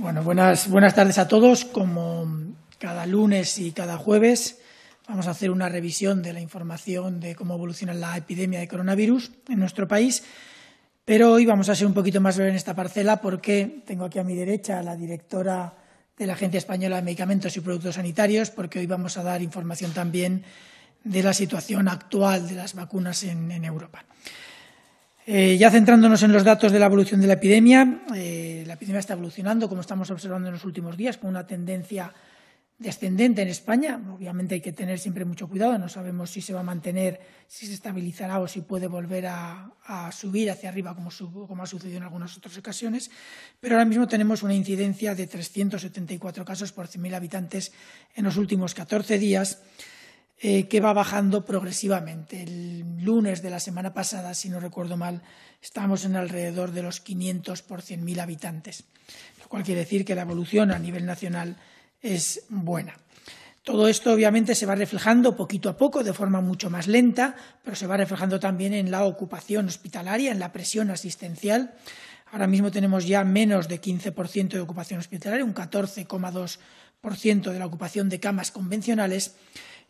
Bueno, buenas, tardes a todos. Como cada lunes y cada jueves vamos a hacer una revisión de la información de cómo evoluciona la epidemia de coronavirus en nuestro país, pero hoy vamos a ser un poquito más breve en esta parcela porque tengo aquí a mi derecha a la directora de la Agencia Española de Medicamentos y Productos Sanitarios, porque hoy vamos a dar información también de la situación actual de las vacunas en Europa. Eh, ya centrándonos en los datos de la evolución de la epidemia, eh, la epidemia está evolucionando, como estamos observando en los últimos días, con una tendencia descendente en España. Obviamente hay que tener siempre mucho cuidado, no sabemos si se va a mantener, si se estabilizará o si puede volver a, subir hacia arriba, como, como ha sucedido en algunas otras ocasiones. Pero ahora mismo tenemos una incidencia de 374 casos por 100.000 habitantes en los últimos 14 días eh, que va bajando progresivamente. El lunes de la semana pasada, si no recuerdo mal, estamos en alrededor de los 500 por 100.000 habitantes, lo cual quiere decir que la evolución a nivel nacional es buena. Todo esto obviamente se va reflejando poquito a poco, de forma mucho más lenta, pero se va reflejando también en la ocupación hospitalaria, en la presión asistencial. Ahora mismo tenemos ya menos de 15% de ocupación hospitalaria, un 14,2% de la ocupación de camas convencionales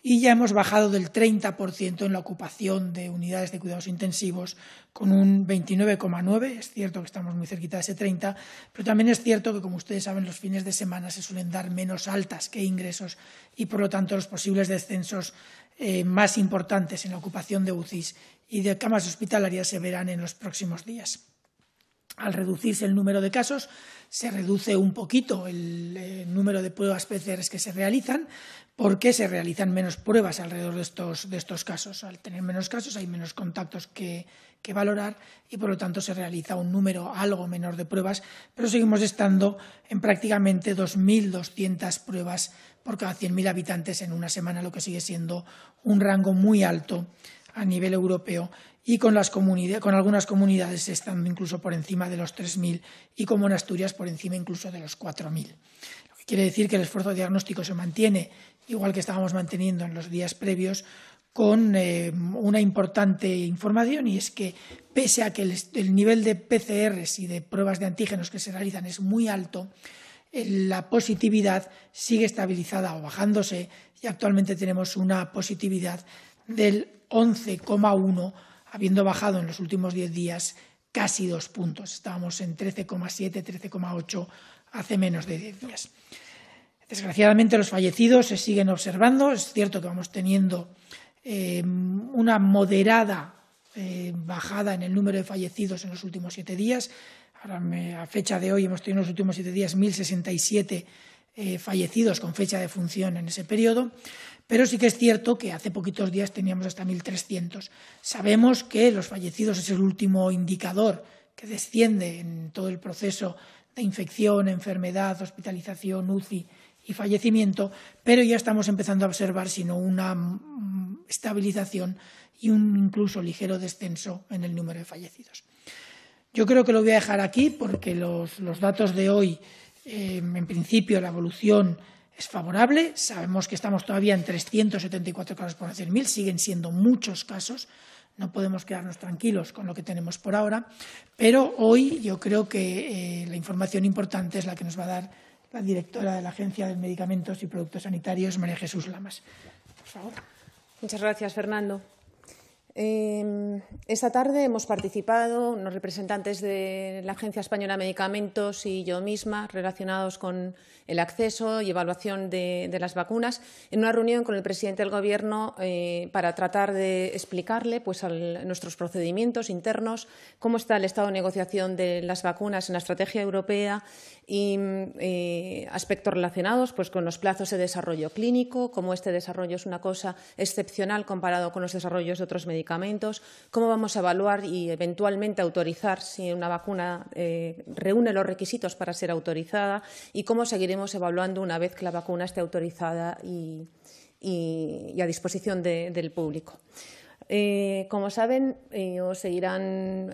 y ya hemos bajado del 30% en la ocupación de unidades de cuidados intensivos con un 29,9%. Es cierto que estamos muy cerquita de ese 30%, pero también es cierto que, como ustedes saben, los fines de semana se suelen dar menos altas que ingresos y, por lo tanto, los posibles descensos eh, más importantes en la ocupación de UCIs y de camas hospitalarias se verán en los próximos días al reducirse el número de casos, se reduce un poquito el, eh, número de pruebas PCR que se realizan, porque se realizan menos pruebas alrededor de estos, casos. Al tener menos casos hay menos contactos que, que, valorar y por lo tanto se realiza un número algo menor de pruebas, pero seguimos estando en prácticamente 2.200 pruebas por cada 100.000 habitantes en una semana, lo que sigue siendo un rango muy alto a nivel europeo y con, las comunidades, con algunas comunidades estando incluso por encima de los 3.000 y como en Asturias por encima incluso de los 4.000. Lo que quiere decir que el esfuerzo diagnóstico se mantiene, igual que estábamos manteniendo en los días previos, con eh, una importante información y es que pese a que el, el, nivel de PCRs y de pruebas de antígenos que se realizan es muy alto, eh, la positividad sigue estabilizada o bajándose y actualmente tenemos una positividad del 11,1, habiendo bajado en los últimos 10 días casi dos puntos. Estábamos en 13,7, 13,8 hace menos de 10 días. Desgraciadamente los fallecidos se siguen observando. Es cierto que vamos teniendo eh, una moderada eh, bajada en el número de fallecidos en los últimos siete días. Ahora, a fecha de hoy, hemos tenido en los últimos siete días 1.067 eh, fallecidos con fecha de función en ese periodo. Pero sí que es cierto que hace poquitos días teníamos hasta 1.300. Sabemos que los fallecidos es el último indicador que desciende en todo el proceso de infección, enfermedad, hospitalización, UCI y fallecimiento, pero ya estamos empezando a observar sino una estabilización y un incluso ligero descenso en el número de fallecidos. Yo creo que lo voy a dejar aquí porque los, datos de hoy, eh, en principio, la evolución es favorable. Sabemos que estamos todavía en 374 casos por 100.000, siguen siendo muchos casos. No podemos quedarnos tranquilos con lo que tenemos por ahora, pero hoy yo creo que eh, la información importante es la que nos va a dar la directora de la Agencia de Medicamentos y Productos Sanitarios, María Jesús Lamas. Muchas gracias, Fernando. Em, esta tarde hemos participado unos representantes de la Agencia Española de Medicamentos y yo misma relacionados con el acceso y evaluación de, las vacunas en una reunión con el presidente del Gobierno eh, para tratar de explicarle pues, nuestros procedimientos internos, cómo está el estado de negociación de las vacunas en la estrategia europea y mm, eh, aspectos relacionados pues, con los plazos de desarrollo clínico, cómo este desarrollo es una cosa excepcional comparado con los desarrollos de otros medicamentos medicamentos, cómo vamos a evaluar y eventualmente autorizar si una vacuna eh, reúne los requisitos para ser autorizada y cómo seguiremos evaluando una vez que la vacuna esté autorizada y, a disposición del público. Eh, como saben, eh, seguirán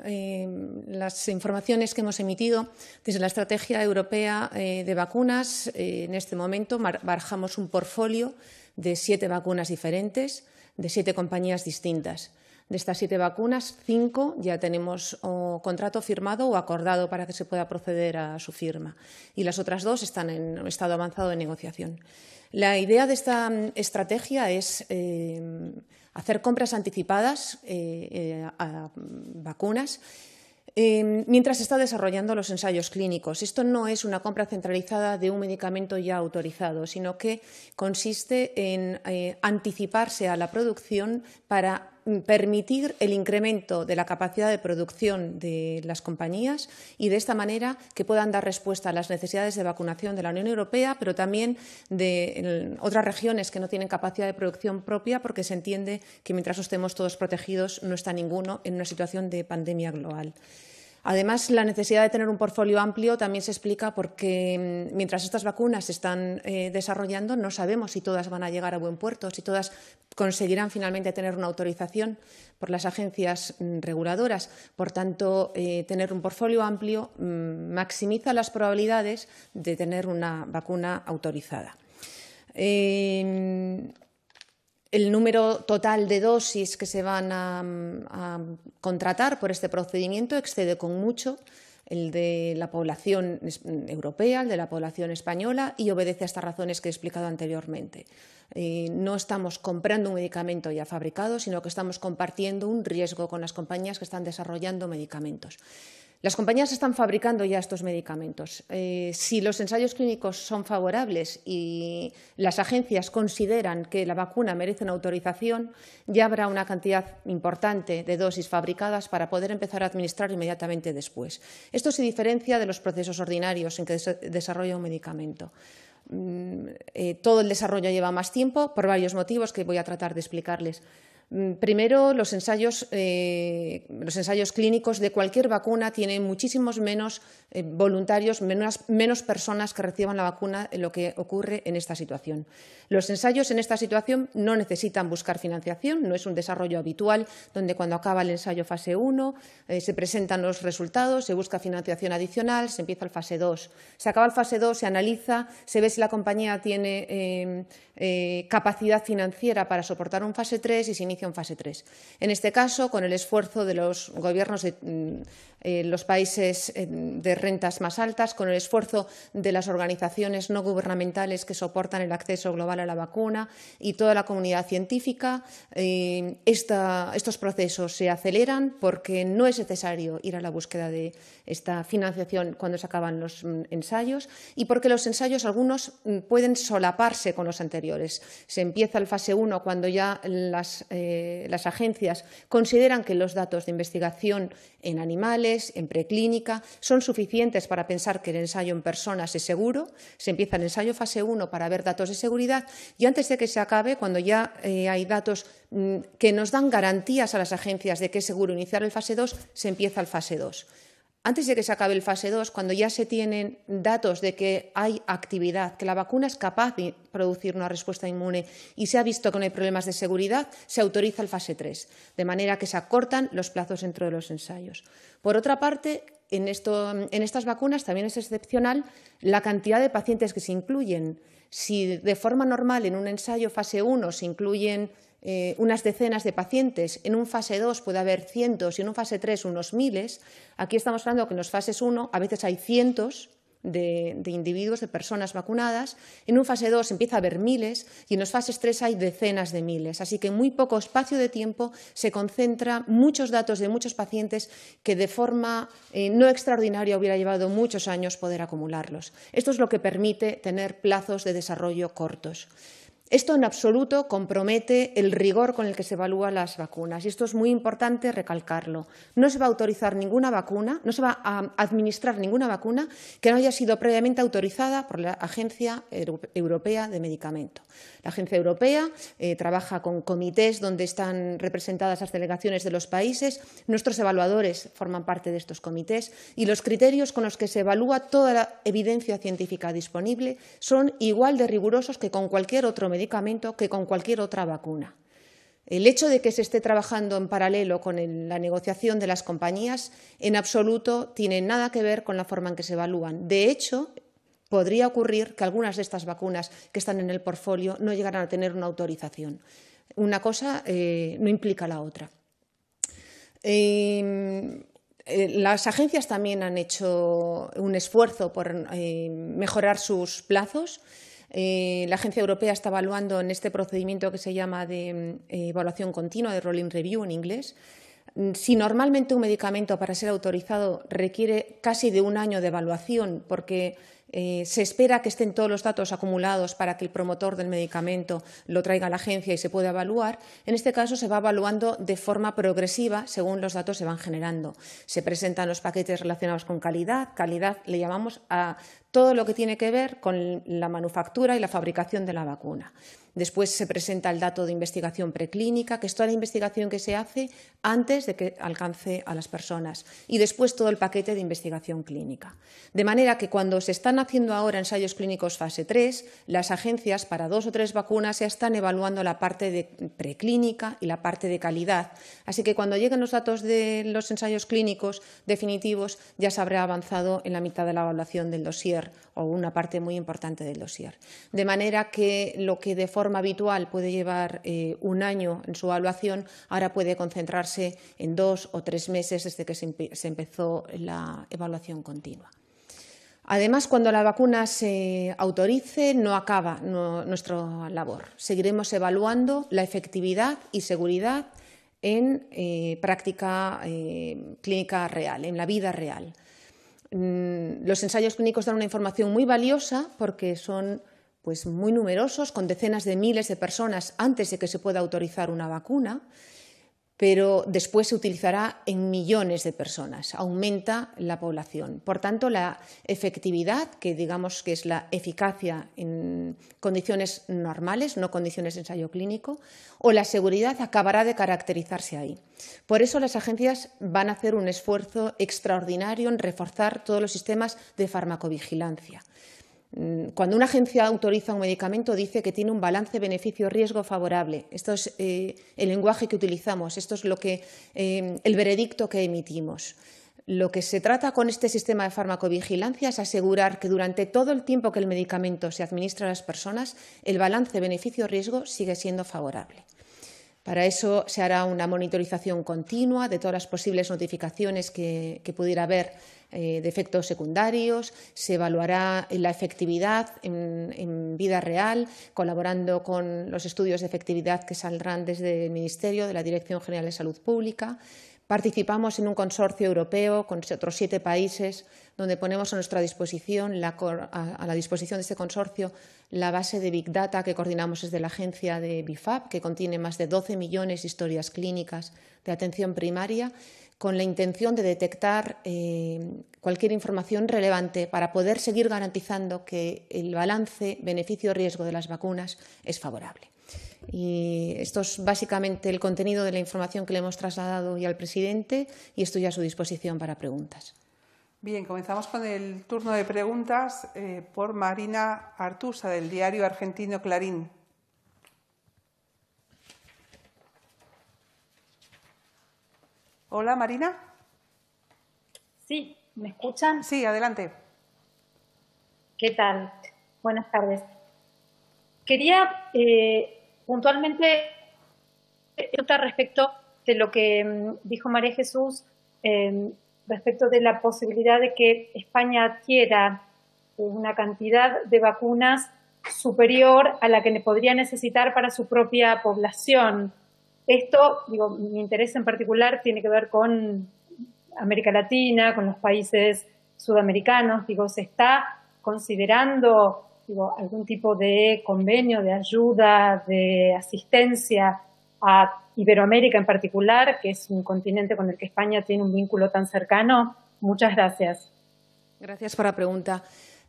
las informaciones que hemos emitido desde la Estrategia Europea de Vacunas. en este momento barajamos un portfolio de siete vacunas diferentes de siete compañías distintas. De estas siete vacunas, cinco ya tenemos contrato firmado o acordado para que se pueda proceder a su firma. Y las otras dos están en estado avanzado de negociación. La idea de esta mm, estrategia es eh, hacer compras anticipadas eh, eh, a mm, vacunas Em, mientras se está desarrollando los ensayos clínicos. Esto no es una compra centralizada de un medicamento ya autorizado, sino que consiste en eh, anticiparse a la producción para Mm, permitir el incremento de la capacidad de producción de las compañías y de esta manera que puedan dar respuesta a las necesidades de vacunación de la Unión Europea, pero también de otras regiones que no tienen capacidad de producción propia, porque se entiende que mientras estemos todos protegidos no está ninguno en una situación de pandemia global. Además, la necesidad de tener un portfolio amplio también se explica porque mm, mientras estas vacunas se están eh, desarrollando, no sabemos si todas van a llegar a buen puerto, si todas conseguirán finalmente tener una autorización por las agencias mm, reguladoras. Por tanto, eh, tener un portfolio amplio mm, maximiza las probabilidades de tener una vacuna autorizada. Eh, el número total de dosis que se van a, contratar por este procedimiento excede con mucho el de la población europea, el de la población española y obedece a estas razones que he explicado anteriormente. Eh, no estamos comprando un medicamento ya fabricado, sino que estamos compartiendo un riesgo con las compañías que están desarrollando medicamentos. Las compañías están fabricando ya estos medicamentos. Eh, si los ensayos clínicos son favorables y las agencias consideran que la vacuna merece una autorización, ya habrá una cantidad importante de dosis fabricadas para poder empezar a administrar inmediatamente después. Esto se diferencia de los procesos ordinarios en que se desarrolla un medicamento. Mm, eh, todo el desarrollo lleva más tiempo por varios motivos que voy a tratar de explicarles. Mm, primero, eh, los ensayos, clínicos de cualquier vacuna tienen muchísimos menos eh, voluntarios, menos, personas que reciban la vacuna en eh, lo que ocurre en esta situación. Los ensayos en esta situación no necesitan buscar financiación, no es un desarrollo habitual donde cuando acaba el ensayo fase 1 se presentan los resultados, se busca financiación adicional, se empieza el fase 2. Se acaba el fase 2, se analiza, se ve si la compañía tiene capacidad financiera para soportar un fase 3 y si en fase 3. En este caso, con el esfuerzo de los gobiernos de mm, eh, los países eh, de rentas más altas, con el esfuerzo de las organizaciones no gubernamentales que soportan el acceso global a la vacuna y toda la comunidad científica, eh, estos procesos se aceleran porque no es necesario ir a la búsqueda de esta financiación cuando se acaban los mm, ensayos y porque los ensayos algunos mm, pueden solaparse con los anteriores. Se empieza el fase 1 cuando ya las eh, las agencias consideran que los datos de investigación en animales, en preclínica, son suficientes para pensar que el ensayo en personas es seguro. Se empieza el ensayo fase 1 para ver datos de seguridad y antes de que se acabe, cuando ya eh, hay datos mm, que nos dan garantías a las agencias de que es seguro iniciar el fase 2, se empieza el fase 2 antes de que se acabe el fase 2, cuando ya se tienen datos de que hay actividad, que la vacuna es capaz de producir una respuesta inmune y se ha visto que no hay problemas de seguridad, se autoriza el fase 3, de manera que se acortan los plazos dentro de los ensayos. Por otra parte, en, estas vacunas también es excepcional la cantidad de pacientes que se incluyen. Si de forma normal en un ensayo fase 1 se incluyen eh, unas decenas de pacientes, en un fase 2 puede haber cientos y en un fase 3 unos miles, aquí estamos hablando que en los fases 1 a veces hay cientos de, individuos, de personas vacunadas. En un fase 2 empieza a haber miles y en los fases 3 hay decenas de miles. Así que en muy poco espacio de tiempo se concentra muchos datos de muchos pacientes que de forma eh, no extraordinaria hubiera llevado muchos años poder acumularlos. Esto es lo que permite tener plazos de desarrollo cortos. Esto en absoluto compromete el rigor con el que se evalúan las vacunas y esto es muy importante recalcarlo. No se va a autorizar ninguna vacuna, no se va a administrar ninguna vacuna que no haya sido previamente autorizada por la Agencia Europea de Medicamento. La Agencia Europea eh, trabaja con comités donde están representadas las delegaciones de los países, nuestros evaluadores forman parte de estos comités y los criterios con los que se evalúa toda la evidencia científica disponible son igual de rigurosos que con cualquier otro medicamento que con cualquier otra vacuna. El hecho de que se esté trabajando en paralelo con la negociación de las compañías en absoluto tiene nada que ver con la forma en que se evalúan. De hecho, podría ocurrir que algunas de estas vacunas que están en el portfolio no llegaran a tener una autorización. Una cosa eh, no implica la otra. Eh, eh, las agencias también han hecho un esfuerzo por mejorar sus plazos. Eh, la Agencia Europea está evaluando en este procedimiento que se llama de mm, eh, evaluación continua, de rolling review en inglés. Mm, si normalmente un medicamento para ser autorizado requiere casi de un año de evaluación, porque eh, se espera que estén todos los datos acumulados para que el promotor del medicamento lo traiga a la agencia y se pueda evaluar. En este caso se va evaluando de forma progresiva según los datos se van generando. Se presentan los paquetes relacionados con calidad. Calidad le llamamos a todo lo que tiene que ver con la manufactura y la fabricación de la vacuna. Después se presenta el dato de investigación preclínica, que es toda la investigación que se hace antes de que alcance a las personas. Y después todo el paquete de investigación clínica. De manera que cuando se están haciendo ahora ensayos clínicos fase 3, las agencias para dos o tres vacunas ya están evaluando la parte preclínica y la parte de calidad. Así que cuando lleguen los datos de los ensayos clínicos definitivos, ya se habrá avanzado en la mitad de la evaluación del dossier o una parte muy importante del dossier. De manera que lo que de forma forma habitual puede llevar eh, un año en su evaluación, ahora puede concentrarse en dos o tres meses desde que se, empezó la evaluación continua. Además, cuando la vacuna se autorice, no acaba nuestra labor. Seguiremos evaluando la efectividad y seguridad en eh, práctica eh, clínica real, en la vida real. Mm, los ensayos clínicos dan una información muy valiosa porque son pues muy numerosos, con decenas de miles de personas antes de que se pueda autorizar una vacuna, pero después se utilizará en millones de personas, aumenta la población. Por tanto, la efectividad, que digamos que es la eficacia en condiciones normales, no condiciones de ensayo clínico, o la seguridad acabará de caracterizarse ahí. Por eso las agencias van a hacer un esfuerzo extraordinario en reforzar todos los sistemas de farmacovigilancia. Mm, cuando una agencia autoriza un medicamento dice que tiene un balance beneficio-riesgo favorable. Esto es eh, el lenguaje que utilizamos, esto es lo que, eh, el veredicto que emitimos. Lo que se trata con este sistema de farmacovigilancia es asegurar que durante todo el tiempo que el medicamento se administra a las personas, el balance beneficio-riesgo sigue siendo favorable. Para eso se hará una monitorización continua de todas las posibles notificaciones que, pudiera haber eh, de efectos secundarios, se evaluará eh, la efectividad en, vida real, colaborando con los estudios de efectividad que saldrán desde el Ministerio, de la Dirección General de Salud Pública. Participamos en un consorcio europeo con otros siete países, donde ponemos a nuestra disposición, a la disposición de este consorcio, la base de Big Data que coordinamos desde la agencia de BIFAP, que contiene más de 12 millones de historias clínicas de atención primaria, con la intención de detectar eh, cualquier información relevante para poder seguir garantizando que el balance beneficio-riesgo de las vacunas es favorable. Y esto es básicamente el contenido de la información que le hemos trasladado hoy al presidente y estoy a su disposición para preguntas. Bien, comenzamos con el turno de preguntas eh, por Marina Artusa del diario argentino Clarín. Hola, Marina. Sí, ¿me escuchan? Sí, adelante. ¿Qué tal? Buenas tardes. Quería eh, Puntualmente, eh, respecto de lo que mm, dijo María Jesús, eh, respecto de la posibilidad de que España adquiera una cantidad de vacunas superior a la que podría necesitar para su propia población. Esto, digo, mi interés en particular tiene que ver con América Latina, con los países sudamericanos, digo, se está considerando algún tipo de convenio, de ayuda, de asistencia a Iberoamérica en particular, que es un continente con el que España tiene un vínculo tan cercano? Muchas gracias. Gracias por la pregunta.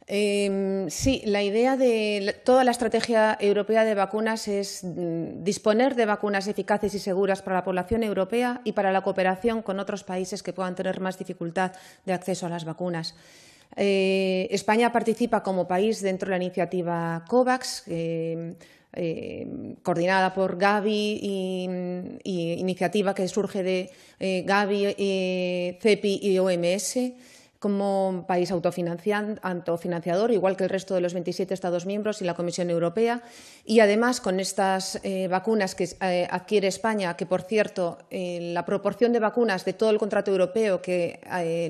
Em, sí, la idea de toda la estrategia europea de vacunas es mm, disponer de vacunas eficaces y seguras para la población europea y para la cooperación con otros países que puedan tener más dificultad de acceso a las vacunas. Eh, España participa como país dentro de la iniciativa COVAX, eh, coordinada por Gavi y, y, iniciativa que surge de eh, Gavi, CEPI y OMS como país autofinanciador, igual que el resto de los 27 Estados miembros y la Comisión Europea. Y además, con estas eh, vacunas que eh, adquiere España, que por cierto, eh, la proporción de vacunas de todo el contrato europeo que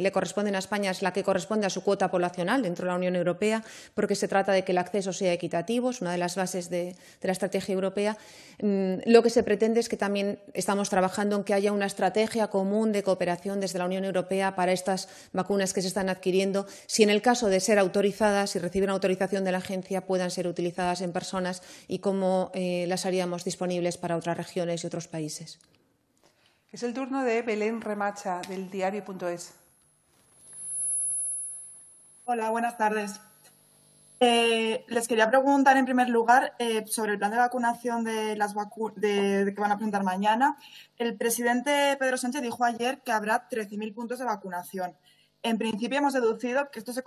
le corresponden a España es la que corresponde a su cuota poblacional dentro de la Unión Europea, porque se trata de que el acceso sea equitativo, es una de las bases de, la estrategia europea. Mm, lo que se pretende es que también estamos trabajando en que haya una estrategia común de cooperación desde la Unión Europea para estas vacunas se están adquiriendo, si en el caso de ser autorizadas, si reciben autorización de la agencia, puedan ser utilizadas en personas y cómo eh, las haríamos disponibles para otras regiones y otros países. Es el turno de Belén Remacha, del diario.es. Hola, buenas tardes. Eh, les quería preguntar en primer lugar eh, sobre el plan de vacunación de las que van a presentar mañana. El presidente Pedro Sánchez dijo ayer que habrá 13.000 puntos de vacunación. En principio hemos deducido que esto se,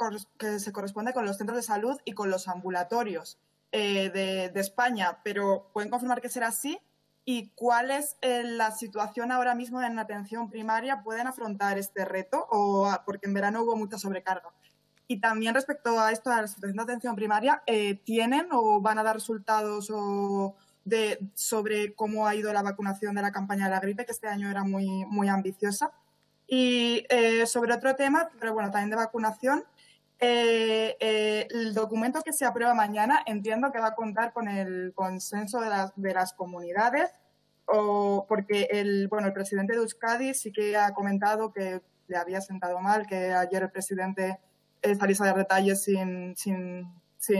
corresponde con los centros de salud y con los ambulatorios eh, de, España, pero ¿pueden confirmar que será así? ¿Y cuál es eh, la situación ahora mismo en la atención primaria? ¿Pueden afrontar este reto? O, ah, porque en verano hubo mucha sobrecarga. Y también respecto a esto, a la situación de atención primaria, eh, ¿tienen o van a dar resultados de, sobre cómo ha ido la vacunación de la campaña de la gripe, que este año era muy, muy ambiciosa? Y eh, sobre otro tema, pero bueno, también de vacunación, eh, eh, el documento que se aprueba mañana entiendo que va a contar con el consenso de las, comunidades, porque el, bueno, el presidente de Euskadi sí que ha comentado que le había sentado mal, que ayer el presidente saliese a dar detalles sin, sin,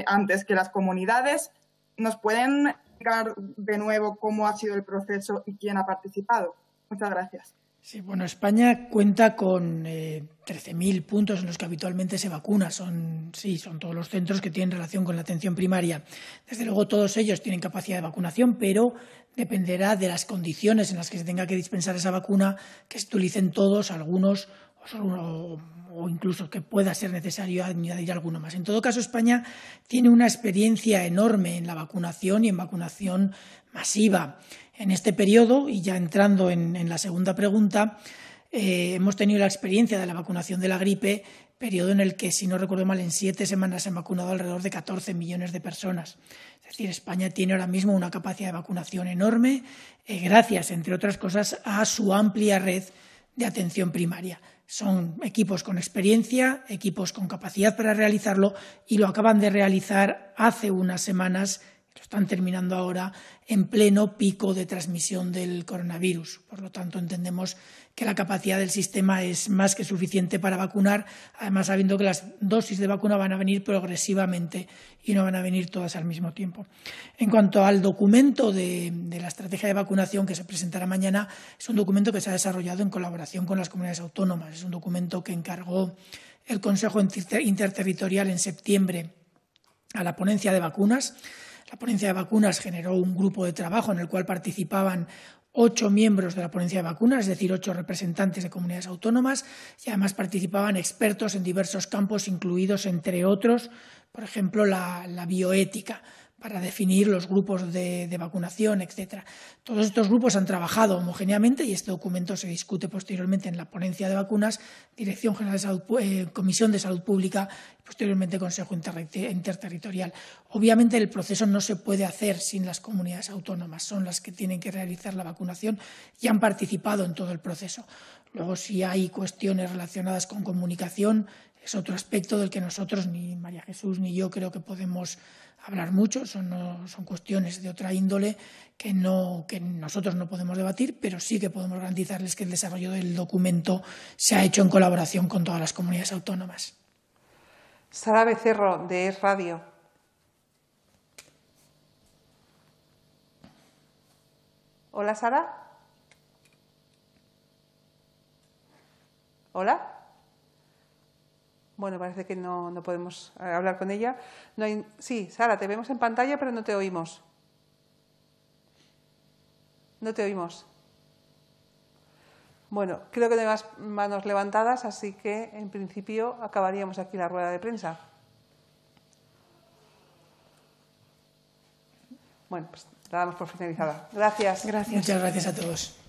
antes que las comunidades. ¿Nos pueden explicar de nuevo cómo ha sido el proceso y quién ha participado? Muchas gracias. Sí, bueno, España cuenta con 13.000 eh, puntos en los que habitualmente se vacuna. Son, sí, son todos los centros que tienen relación con la atención primaria. Desde luego, todos ellos tienen capacidad de vacunación, pero dependerá de las condiciones en las que se tenga que dispensar esa vacuna, que se utilicen todos, algunos o, o incluso que pueda ser necesario añadir alguno más. En todo caso, España tiene una experiencia enorme en la vacunación y en vacunación masiva. En este periodo, y ya entrando en, la segunda pregunta, eh, hemos tenido la experiencia de la vacunación de la gripe, periodo en el que, si no recuerdo mal, en siete semanas se han vacunado alrededor de 14 millones de personas. Es decir, España tiene ahora mismo una capacidad de vacunación enorme, eh, gracias, entre otras cosas, a su amplia red de atención primaria. Son equipos con experiencia, equipos con capacidad para realizarlo y lo acaban de realizar hace unas semanas están terminando ahora en pleno pico de transmisión del coronavirus. Por lo tanto, entendemos que la capacidad del sistema es más que suficiente para vacunar, además sabiendo que las dosis de vacuna van a venir progresivamente y no van a venir todas al mismo tiempo. En cuanto al documento de, de la estrategia de vacunación que se presentará mañana, es un documento que se ha desarrollado en colaboración con las comunidades autónomas. Es un documento que encargó el Consejo Interterritorial en septiembre a la ponencia de vacunas la ponencia de vacunas generó un grupo de trabajo en el cual participaban ocho miembros de la ponencia de vacunas, es decir, ocho representantes de comunidades autónomas, y además participaban expertos en diversos campos, incluidos, entre otros, por ejemplo, la, la bioética para definir los grupos de, vacunación, etc. Todos estos grupos han trabajado homogéneamente y este documento se discute posteriormente en la ponencia de vacunas, Dirección General de Salud, eh, Comisión de Salud Pública y posteriormente Consejo Interterritorial. Obviamente el proceso no se puede hacer sin las comunidades autónomas, son las que tienen que realizar la vacunación y han participado en todo el proceso. Luego, si hay cuestiones relacionadas con comunicación, es otro aspecto del que nosotros, ni María Jesús ni yo, creo que podemos hablar mucho, son, son cuestiones de otra índole que, no, que nosotros no podemos debatir, pero sí que podemos garantizarles que el desarrollo del documento se ha hecho en colaboración con todas las comunidades autónomas. Sara Becerro, de Radio. Hola, Sara. Hola. Bueno, parece que no, no podemos eh, hablar con ella. No hay... Sí, Sara, te vemos en pantalla, pero no te oímos. No te oímos. Bueno, creo que no hay más manos levantadas, así que en principio acabaríamos aquí la rueda de prensa. Bueno, pues la damos por finalizada. Gracias. Gracias. Muchas gracias a todos.